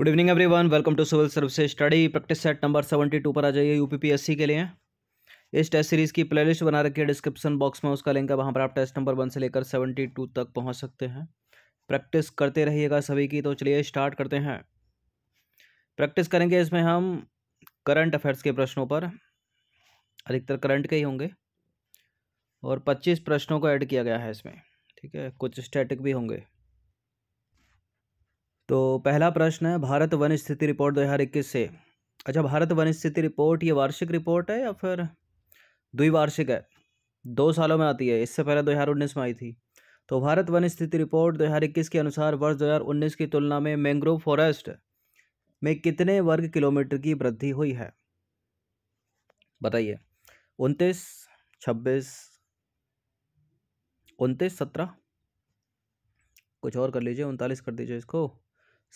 good evening everyone welcome to civil service study practice set number seventy two पर आ जाइए UPPSC के लिए इस टेस्ट सीरीज़ की प्लेलिस्ट बना रखी है डिस्क्रिप्शन बॉक्स में उसका लिंक है वहाँ पर आप टेस्ट नंबर वन से लेकर सेवेंटी टू तक पहुँच सकते हैं प्रैक्टिस करते रहिएगा सभी की तो चलिए स्टार्ट करते हैं प्रैक्टिस करेंगे इसमें हम करंट अफेयर्स के प्रश्नों पर अधिकतर करंट के ही होंगे और पच्चीस प्रश्नों को ऐड किया गया है इसमें ठीक है कुछ स्टैटिक भी होंगे तो पहला प्रश्न है भारत वन स्थिति रिपोर्ट 2021 से अच्छा भारत वन स्थिति रिपोर्ट ये वार्षिक रिपोर्ट है या फिर द्विवार्षिक है दो सालों में आती है इससे पहले उन्नीस में आई थी तो भारत वन स्थिति रिपोर्ट 2021 के अनुसार वर्ष 2019 की तुलना में मैंग्रोव फॉरेस्ट में कितने वर्ग किलोमीटर की वृद्धि हुई है बताइए उनतीस छब्बीस उनतीस सत्रह कुछ और कर लीजिए उनतालीस कर दीजिए इसको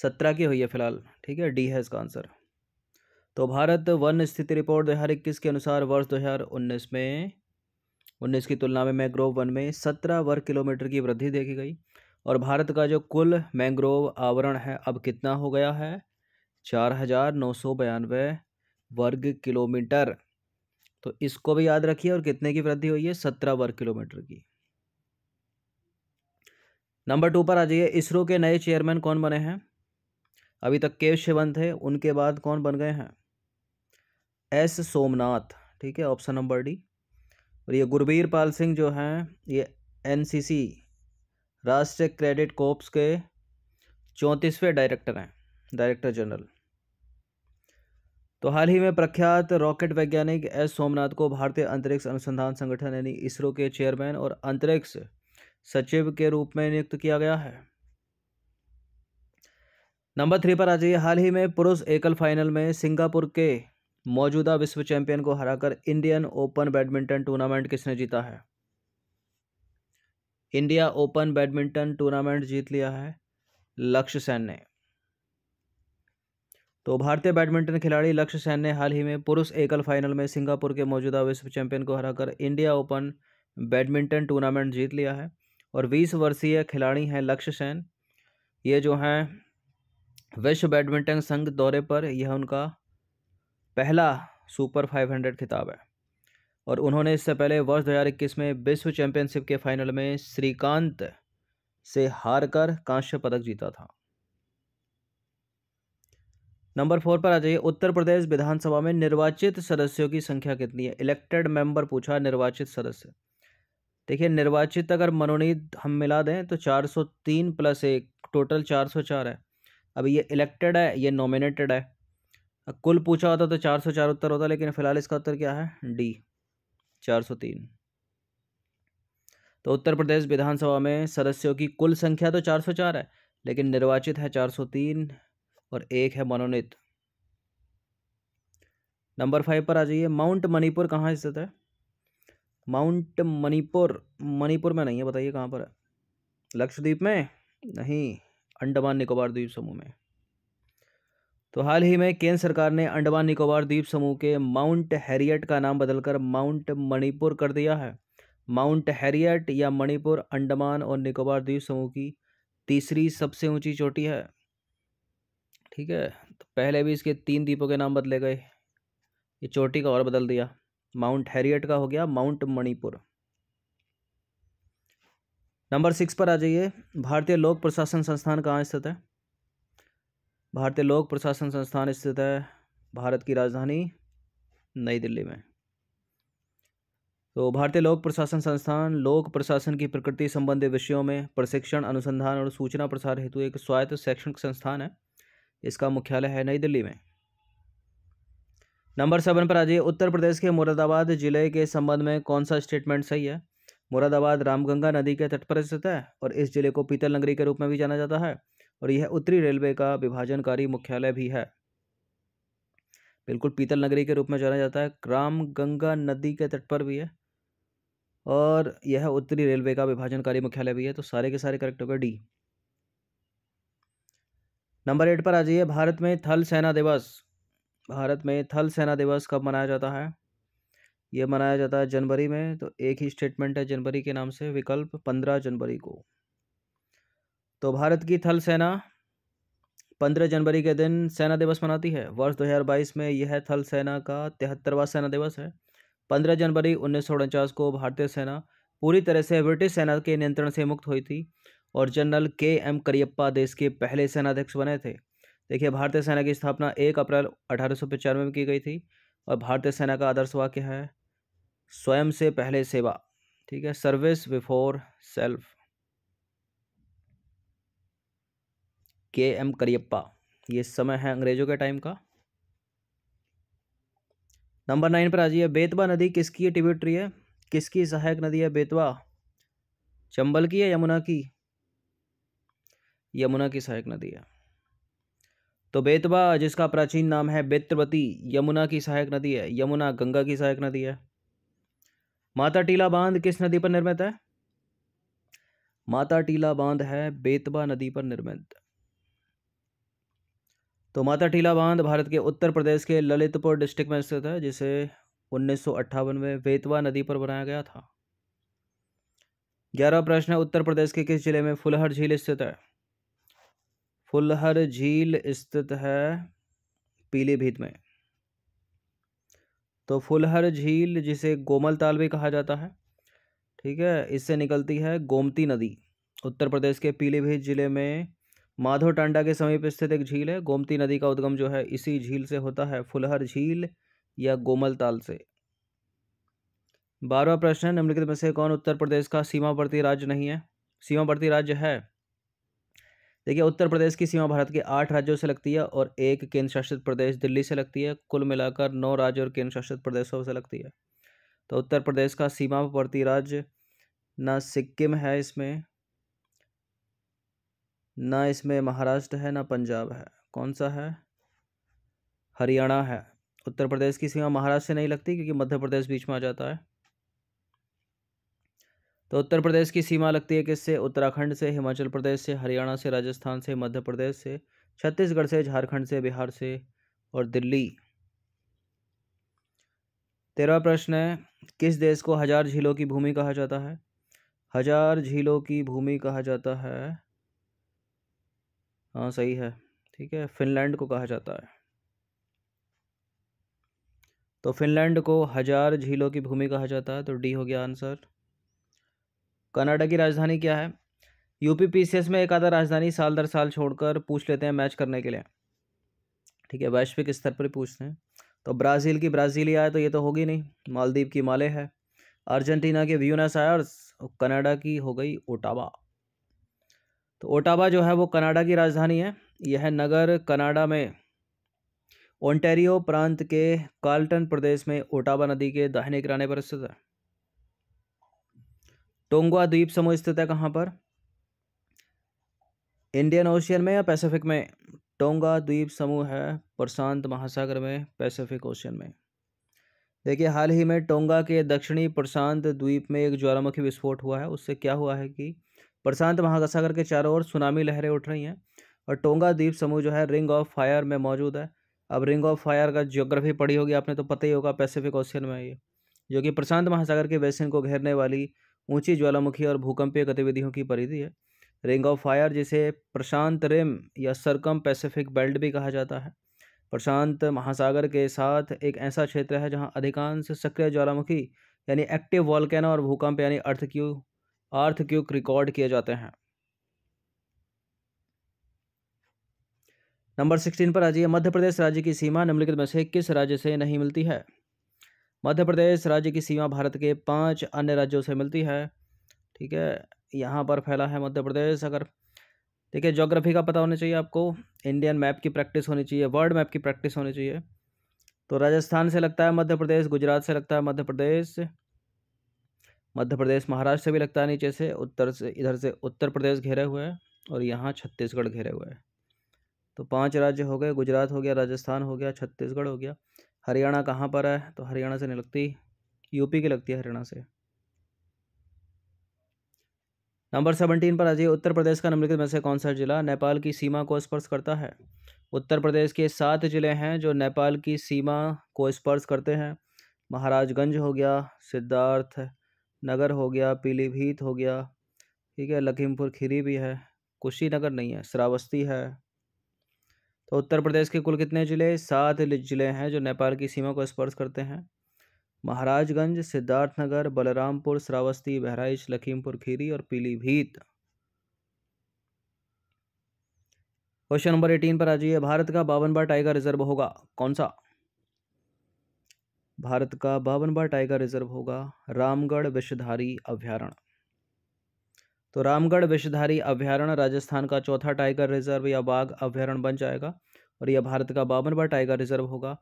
सत्रह की हुई है फिलहाल ठीक है डी है इसका आंसर तो भारत वन स्थिति रिपोर्ट दो हज़ार इक्कीस के अनुसार वर्ष दो हज़ार उन्नीस में उन्नीस की तुलना में मैंग्रोव वन में सत्रह वर्ग किलोमीटर की वृद्धि देखी गई और भारत का जो कुल मैंग्रोव आवरण है अब कितना हो गया है चार हज़ार नौ सौ बयानवे वर्ग किलोमीटर तो इसको भी याद रखिए और कितने की वृद्धि हुई है सत्रह वर्ग किलोमीटर की नंबर टू पर आ जाइए इसरो के नए चेयरमैन कौन बने हैं अभी तक केशवंत थे उनके बाद कौन बन गए हैं एस सोमनाथ ठीक है ऑप्शन नंबर डी और ये गुरबीर पाल सिंह जो हैं ये एनसीसी राष्ट्रीय क्रेडिट कोप्स के चौंतीसवें डायरेक्टर हैं डायरेक्टर जनरल तो हाल ही में प्रख्यात रॉकेट वैज्ञानिक एस सोमनाथ को भारतीय अंतरिक्ष अनुसंधान संगठन यानी इसरो के चेयरमैन और अंतरिक्ष सचिव के रूप में नियुक्त किया गया है नंबर थ्री पर आ जाइए हाल ही में पुरुष एकल फाइनल में सिंगापुर के मौजूदा विश्व चैंपियन को हराकर इंडियन ओपन बैडमिंटन टूर्नामेंट किसने जीता है इंडिया ओपन बैडमिंटन टूर्नामेंट जीत लिया है लक्ष्य सेन ने तो भारतीय बैडमिंटन खिलाड़ी लक्ष्य सेन ने हाल ही में पुरुष एकल फाइनल में सिंगापुर के मौजूदा विश्व चैंपियन को हराकर इंडिया ओपन बैडमिंटन टूर्नामेंट जीत लिया है और बीस वर्षीय खिलाड़ी हैं लक्ष्य सेन ये जो हैं विश्व बैडमिंटन संघ दौरे पर यह उनका पहला सुपर 500 खिताब है और उन्होंने इससे पहले वर्ष दो में विश्व चैंपियनशिप के फाइनल में श्रीकांत से हारकर कांस्य पदक जीता था नंबर फोर पर आ जाइए उत्तर प्रदेश विधानसभा में निर्वाचित सदस्यों की संख्या कितनी है इलेक्टेड मेंबर पूछा निर्वाचित सदस्य देखिए निर्वाचित अगर मनोनीत हम मिला दें तो 403 प्लस एक टोटल 404 है अब ये इलेक्टेड है ये नॉमिनेटेड है कुल पूछा होता तो चार सौ चार उत्तर होता लेकिन फ़िलहाल इसका उत्तर क्या है डी चार सौ तीन तो उत्तर प्रदेश विधानसभा में सदस्यों की कुल संख्या तो चार सौ चार है लेकिन निर्वाचित है चार सौ तीन और एक है मनोनीत नंबर फाइव पर आ जाइए माउंट मणिपुर कहाँ स्थित है माउंट मणिपुर मणिपुर में नहीं है बताइए कहाँ पर है लक्षद्वीप में नहीं अंडमान निकोबार द्वीप समूह में तो हाल ही में केंद्र सरकार ने अंडमान निकोबार द्वीप समूह के माउंट हैरियट का नाम बदलकर माउंट मणिपुर कर दिया है माउंट हैरियट या मणिपुर अंडमान और निकोबार द्वीप समूह की तीसरी सबसे ऊंची चोटी है ठीक है तो पहले भी इसके तीन द्वीपों के नाम बदले गए ये चोटी का और बदल दिया माउंट हैरियट का हो गया माउंट मणिपुर नंबर सिक्स पर आ जाइए भारतीय लोक प्रशासन संस्थान कहाँ स्थित है भारतीय लोक प्रशासन संस्थान स्थित है भारत की राजधानी नई दिल्ली में तो भारतीय लोक प्रशासन संस्थान लोक प्रशासन की प्रकृति संबंधी विषयों में प्रशिक्षण अनुसंधान और सूचना प्रसार हेतु एक स्वायत्त शैक्षणिक संस्थान है इसका मुख्यालय है नई दिल्ली में नंबर सेवन पर आ जाइए उत्तर प्रदेश के मुरादाबाद जिले के संबंध में कौन सा स्टेटमेंट सही है मुरादाबाद रामगंगा नदी के तट पर स्थित है और इस जिले को पीतल नगरी के रूप में भी जाना जाता है और यह उत्तरी रेलवे का विभाजनकारी मुख्यालय भी है बिल्कुल पीतल नगरी के रूप में जाना जाता है रामगंगा नदी के तट पर भी है और यह उत्तरी रेलवे का विभाजनकारी मुख्यालय भी है तो सारे के सारे करेक्ट हो गए डी नंबर एट पर आ जाइए भारत में थल सेना दिवस भारत में थल सेना दिवस कब मनाया जाता है ये मनाया जाता है जनवरी में तो एक ही स्टेटमेंट है जनवरी के नाम से विकल्प पंद्रह जनवरी को तो भारत की थल सेना पंद्रह जनवरी के दिन सेना दिवस मनाती है वर्ष दो हजार बाईस में यह थल सेना का तिहत्तरवा सेना दिवस है पंद्रह जनवरी उन्नीस सौ उनचास को भारतीय सेना पूरी तरह से ब्रिटिश सेना के नियंत्रण से मुक्त हुई थी और जनरल के एम करियप्पा देश के पहले सेनाध्यक्ष बने थे देखिए भारतीय सेना की स्थापना एक अप्रैल अठारह में की गई थी और भारतीय सेना का आदर्श वाक्य है स्वयं से पहले सेवा ठीक है service before self K M Cariappa ये समय है अंग्रेजों के टाइम का नंबर नाइन पर आ जाइए बेतवा नदी किसकी टिबिट्री है किसकी सहायक नदी है बेतवा चंबल की है यमुना की यमुना की सहायक नदी है तो बेतवा जिसका प्राचीन नाम है बेत्रवती यमुना की सहायक नदी है यमुना गंगा की सहायक नदी है माता टीला बांध किस नदी पर निर्मित है माता टीला बांध है बेतवा नदी पर निर्मित तो माता टीला बांध भारत के उत्तर प्रदेश के ललितपुर डिस्ट्रिक्ट में स्थित है जिसे उन्नीस में बेतवा नदी पर बनाया गया था ग्यारह प्रश्न उत्तर प्रदेश के किस जिले में फुलहर झील स्थित है फुलहर झील स्थित है पीलीभीत में तो फुलहर झील जिसे गोमल ताल भी कहा जाता है ठीक है इससे निकलती है गोमती नदी उत्तर प्रदेश के पीलीभीत जिले में माधो टांडा के समीप स्थित एक झील है गोमती नदी का उद्गम जो है इसी झील से होता है फुलहर झील या गोमल ताल से बारहवा प्रश्न है निम्नलिखित में से कौन उत्तर प्रदेश का सीमावर्ती राज्य नहीं है सीमावर्ती राज्य है देखिए उत्तर प्रदेश की सीमा भारत के आठ राज्यों से लगती है और एक केंद्र शासित प्रदेश दिल्ली से लगती है कुल मिलाकर नौ राज्य और केंद्र शासित प्रदेशों से लगती है तो उत्तर प्रदेश का सीमावर्ती राज्य ना सिक्किम है इसमें ना इसमें महाराष्ट्र है ना पंजाब है कौन सा है हरियाणा है उत्तर प्रदेश की सीमा महाराष्ट्र से नहीं लगती क्योंकि मध्य प्रदेश बीच में आ जाता है तो उत्तर प्रदेश की सीमा लगती है किससे उत्तराखंड से हिमाचल प्रदेश से हरियाणा से राजस्थान से मध्य प्रदेश से छत्तीसगढ़ से झारखंड से बिहार से और दिल्ली तेरह प्रश्न है किस देश को हजार झीलों की भूमि कहा जाता है हजार झीलों की भूमि कहा जाता है हाँ सही है ठीक है फिनलैंड को कहा जाता है तो फिनलैंड को हजार झीलों की भूमि कहा जाता है तो डी हो गया आंसर कनाडा की राजधानी क्या है यूपी पीसीएस में एक आधा राजधानी साल दर साल छोड़कर पूछ लेते हैं मैच करने के लिए ठीक है वैश्विक स्तर पर पूछते हैं तो ब्राज़ील की ब्राज़ीलिया है तो ये तो होगी नहीं मालदीव की माले है अर्जेंटीना के व्यूनस आयर्स और कनाडा की हो गई ओटावा तो ओटावा जो है वो कनाडा की राजधानी है यह नगर कनाडा में ओंटेरियो प्रांत के कार्लटन प्रदेश में ओटावा नदी के दाहिने किराने पर स्थित है टोंगवा द्वीप समूह स्थित है कहाँ पर इंडियन ओशियन में या पैसिफिक में टोंगा द्वीप समूह है प्रशांत महासागर में पैसिफिक ओशियन में देखिए हाल ही में टोंगा के दक्षिणी प्रशांत द्वीप में एक ज्वालामुखी विस्फोट हुआ है उससे क्या हुआ है कि प्रशांत महासागर के चारों ओर सुनामी लहरें उठ रही हैं और टोंगा द्वीप समूह जो है रिंग ऑफ फायर में मौजूद है अब रिंग ऑफ फायर का ज्योग्राफी पढ़ी होगी आपने तो पता ही होगा पैसिफिक ओशियन में ये जो कि प्रशांत महासागर के बेसिन को घेरने वाली ऊंची ज्वालामुखी और भूकंपीय गतिविधियों की परिधि है रिंग ऑफ फायर जिसे प्रशांत रिम या सरकम पैसिफिक बेल्ट भी कहा जाता है प्रशांत महासागर के साथ एक ऐसा क्षेत्र है जहां अधिकांश सक्रिय ज्वालामुखी यानी एक्टिव वॉलकैनो और भूकंप यानी अर्थक्यू आर्थक्यूक रिकॉर्ड किए जाते हैं नंबर सिक्सटीन पर आ जाइए मध्य प्रदेश राज्य की सीमा निम्नलिखित में से किस राज्य से नहीं मिलती है मध्य प्रदेश राज्य की सीमा भारत के पांच अन्य राज्यों से मिलती है ठीक है यहाँ पर फैला है मध्य प्रदेश अगर ठीक है जोग्राफी का पता होना चाहिए आपको इंडियन मैप की प्रैक्टिस होनी चाहिए वर्ल्ड मैप की प्रैक्टिस होनी चाहिए तो राजस्थान से लगता है मध्य प्रदेश गुजरात से लगता है मध्य प्रदेश मध्य प्रदेश महाराष्ट्र से भी लगता है नीचे से उत्तर से इधर से उत्तर प्रदेश घेरे हुए हैं और यहाँ छत्तीसगढ़ घेरे हुए हैं तो पांच राज्य हो गए गुजरात हो गया राजस्थान हो गया छत्तीसगढ़ हो गया हरियाणा कहाँ पर है तो हरियाणा से नहीं लगती यूपी की लगती है हरियाणा से नंबर सेवनटीन पर जाइए उत्तर प्रदेश का निम्नलिखित में से कौन सा जिला नेपाल की सीमा को स्पर्श करता है उत्तर प्रदेश के सात जिले हैं जो नेपाल की सीमा को स्पर्श करते हैं महाराजगंज हो गया सिद्धार्थ नगर हो गया पीलीभीत हो गया ठीक है लखीमपुर खीरी भी है कुशीनगर नहीं है श्रावस्ती है तो उत्तर प्रदेश के कुल कितने जिले सात जिले हैं जो नेपाल की सीमा को स्पर्श करते हैं महाराजगंज सिद्धार्थनगर बलरामपुर श्रावस्ती बहराइच लखीमपुर खीरी और पीलीभीत क्वेश्चन नंबर एटीन पर आ जाइए भारत का बावन बार टाइगर रिजर्व होगा कौन सा भारत का बावन बार टाइगर रिजर्व होगा रामगढ़ विषधारी अभ्यारण्य तो रामगढ़ विषधारी अभ्यारण्य राजस्थान का चौथा टाइगर रिजर्व या बाघ अभ्यारण्य बन जाएगा और यह भारत का बावनवा टाइगर रिजर्व होगा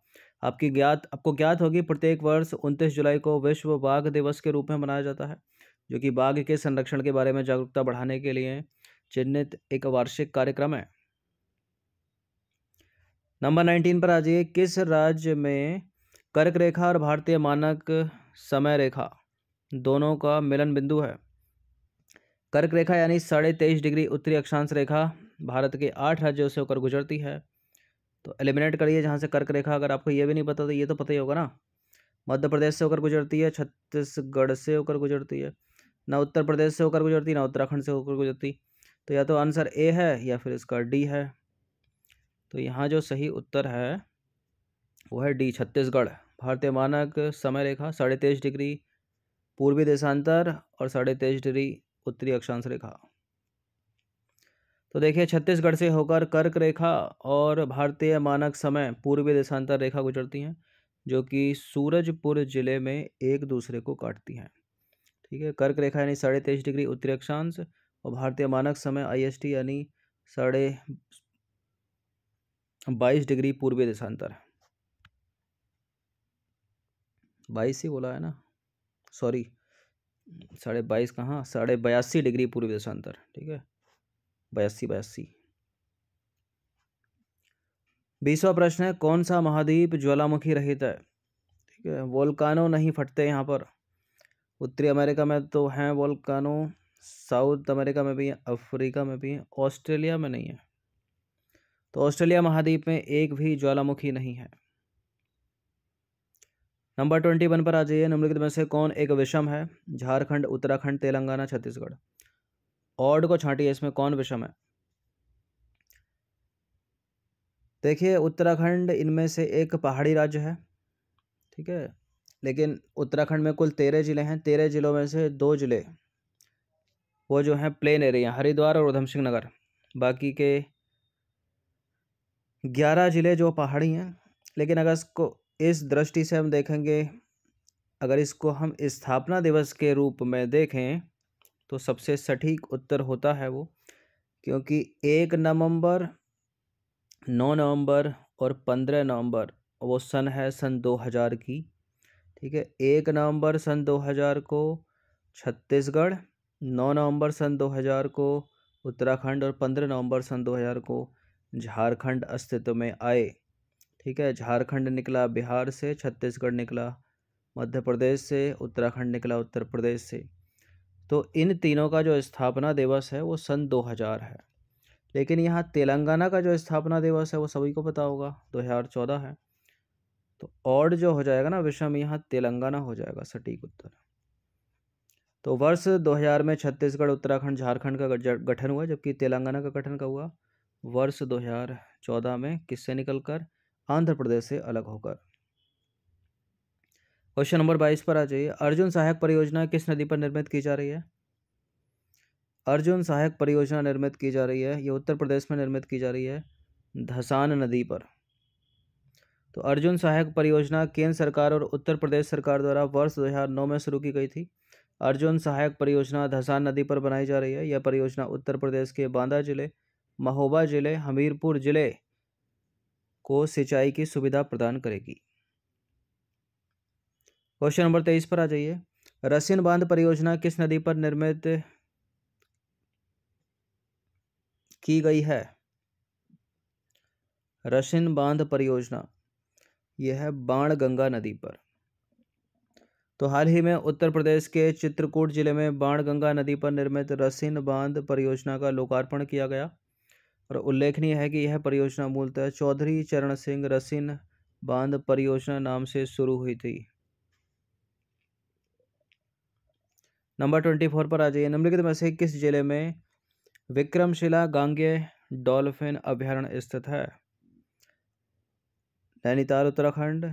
आपकी ज्ञात आपको ज्ञात होगी प्रत्येक वर्ष उनतीस जुलाई को विश्व बाघ दिवस के रूप में मनाया जाता है जो कि बाघ के संरक्षण के बारे में जागरूकता बढ़ाने के लिए चिन्हित एक वार्षिक कार्यक्रम है नंबर नाइनटीन पर आ जाइए किस राज्य में कर्क रेखा और भारतीय मानक समय रेखा दोनों का मिलन बिंदु है कर्क रेखा यानी साढ़े तेईस डिग्री उत्तरी अक्षांश रेखा भारत के आठ राज्यों से होकर गुजरती है तो एलिमिनेट करिए जहाँ से कर्क रेखा अगर आपको ये भी नहीं पता तो ये तो पता ही होगा ना मध्य प्रदेश से होकर गुजरती है छत्तीसगढ़ से होकर गुजरती है ना उत्तर प्रदेश से होकर गुजरती ना उत्तराखंड से होकर गुजरती तो या तो आंसर ए है या फिर इसका डी है तो यहाँ जो सही उत्तर है वो है डी छत्तीसगढ़ भारतीय मानक समय रेखा साढ़े तेईस डिग्री पूर्वी देशांतर और साढ़े तेईस डिग्री उत्तरी अक्षांश रेखा तो देखिए छत्तीसगढ़ से होकर कर्क रेखा और भारतीय मानक समय पूर्वी देशांतर रेखा गुजरती हैं जो कि सूरजपुर जिले में एक दूसरे को काटती हैं ठीक है कर्क रेखा यानी साढ़े तेईस डिग्री उत्तरी अक्षांश और भारतीय मानक समय आईएसटी यानी साढ़े बाईस डिग्री पूर्वी देशांतर बाईस ही बोला है ना सॉरी साढ़े बाईस कहाँ साढ़े बयासी डिग्री पूर्वी देशांतर ठीक है बयासी बयासी बीसवा प्रश्न है कौन सा महाद्वीप ज्वालामुखी रहित है ठीक है वोल्कानो नहीं फटते यहाँ पर उत्तरी अमेरिका में तो हैं वोल्कानो साउथ अमेरिका में भी हैं अफ्रीका में भी हैं ऑस्ट्रेलिया में नहीं है तो ऑस्ट्रेलिया महाद्वीप में एक भी ज्वालामुखी नहीं है नंबर ट्वेंटी वन पर आ जाइए निम्नलिखित में से कौन एक विषम है झारखंड उत्तराखंड तेलंगाना छत्तीसगढ़ ऑड को छांटिए इसमें कौन विषम है देखिए उत्तराखंड इनमें से एक पहाड़ी राज्य है ठीक है लेकिन उत्तराखंड में कुल तेरह जिले हैं तेरह जिलों में से दो जिले वो जो हैं प्लेन एरिया हरिद्वार और उधम सिंह नगर बाकी के ग्यारह जिले जो पहाड़ी हैं लेकिन अगर इसको इस दृष्टि से हम देखेंगे अगर इसको हम स्थापना दिवस के रूप में देखें तो सबसे सटीक उत्तर होता है वो क्योंकि एक नवंबर नौ नवंबर और पंद्रह नवंबर वो सन है सन दो हज़ार की ठीक है एक नवंबर सन दो हज़ार को छत्तीसगढ़ नौ नवंबर सन दो हज़ार को उत्तराखंड और पंद्रह नवंबर सन दो हज़ार को झारखंड अस्तित्व में आए ठीक है झारखंड निकला बिहार से छत्तीसगढ़ निकला मध्य प्रदेश से उत्तराखंड निकला उत्तर प्रदेश से तो इन तीनों का जो स्थापना दिवस है वो सन 2000 है लेकिन यहाँ तेलंगाना का जो स्थापना दिवस है वो सभी को पता होगा 2014 है तो और जो हो जाएगा ना विषम यहाँ तेलंगाना हो जाएगा सटीक उत्तर तो वर्ष 2000 में छत्तीसगढ़ उत्तराखंड झारखंड का गठन हुआ जबकि तेलंगाना का गठन का हुआ वर्ष 2014 में किससे निकलकर आंध्र प्रदेश से अलग होकर क्वेश्चन नंबर बाईस पर आ जाइए अर्जुन सहायक परियोजना किस नदी पर निर्मित की जा रही है अर्जुन सहायक परियोजना निर्मित की जा रही है ये उत्तर प्रदेश में निर्मित की जा रही है धसान नदी पर तो अर्जुन सहायक परियोजना केंद्र सरकार और उत्तर प्रदेश सरकार द्वारा वर्ष नौ में शुरू की गई थी अर्जुन सहायक परियोजना धसान नदी पर बनाई जा रही है यह परियोजना उत्तर प्रदेश के बांदा जिले महोबा जिले हमीरपुर जिले को सिंचाई की सुविधा प्रदान करेगी क्वेश्चन नंबर तेईस पर आ जाइए रसियन बांध परियोजना किस नदी पर निर्मित की गई है रशियन बांध परियोजना यह है बाण गंगा नदी पर तो हाल ही में उत्तर प्रदेश के चित्रकूट जिले में बाण गंगा नदी पर निर्मित रसिन बांध परियोजना का लोकार्पण किया गया और उल्लेखनीय है कि यह परियोजना मूलतः चौधरी चरण सिंह रसिन बांध परियोजना नाम से शुरू हुई थी नंबर ट्वेंटी फोर पर आ जाइए निम्नलिखित में से किस जिले में विक्रमशिला गांगे डॉल्फिन अभ्यारण्य स्थित है नैनीताल उत्तराखंड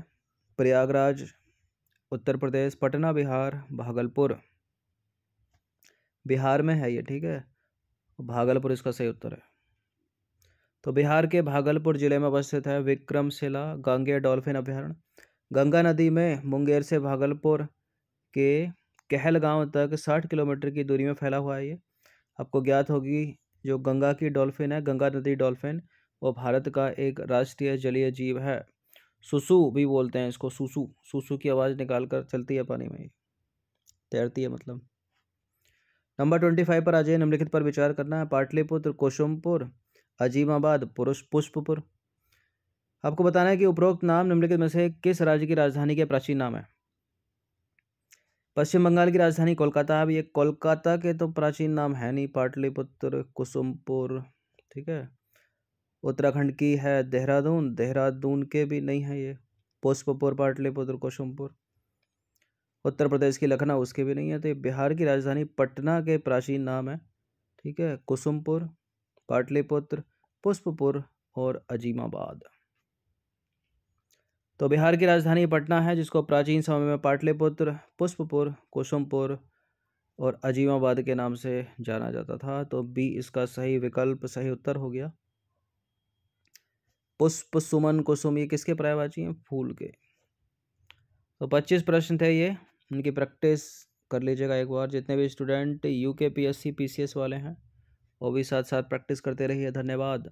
प्रयागराज उत्तर प्रदेश पटना बिहार भागलपुर बिहार में है ये ठीक है भागलपुर इसका सही उत्तर है तो बिहार के भागलपुर जिले में अवस्थित है विक्रमशिला गंगे डॉल्फिन अभ्यारण्य गंगा नदी में मुंगेर से भागलपुर के कहलगांव तक साठ किलोमीटर की दूरी में फैला हुआ है ये आपको ज्ञात होगी जो गंगा की डॉल्फिन है गंगा नदी डॉल्फिन वो भारत का एक राष्ट्रीय जलीय जीव है सुसु भी बोलते हैं इसको सुसु सुसु की आवाज़ निकाल कर चलती है पानी में तैरती है मतलब नंबर ट्वेंटी फाइव पर आ जाइए निम्नलिखित पर विचार करना है पाटलिपुत्र कोशुमपुर अजीमाबाद पुरुष पुष्पपुर आपको बताना है कि उपरोक्त नाम निम्नलिखित में से किस राज्य की राजधानी के प्राचीन नाम है पश्चिम बंगाल की राजधानी कोलकाता अब ये कोलकाता के तो प्राचीन नाम है नहीं पाटलिपुत्र कुसुमपुर ठीक है उत्तराखंड की है देहरादून देहरादून के भी नहीं है ये पुष्पपुर पाटलिपुत्र कुसुमपुर उत्तर प्रदेश की लखनऊ उसके भी नहीं है तो ये बिहार की राजधानी पटना के प्राचीन नाम है ठीक है कुसुमपुर पाटलिपुत्र पुष्पपुर और अजीमाबाद तो बिहार की राजधानी पटना है जिसको प्राचीन समय में पाटलिपुत्र पुष्पपुर कुसुमपुर और अजीमाबाद के नाम से जाना जाता था तो बी इसका सही विकल्प सही उत्तर हो गया पुष्प सुमन कुसुम ये किसके पर्यायवाची हैं फूल के तो पच्चीस प्रश्न थे ये उनकी प्रैक्टिस कर लीजिएगा एक बार जितने भी student U K P S C P C S वाले हैं वो भी साथ साथ प्रैक्टिस करते रहिए धन्यवाद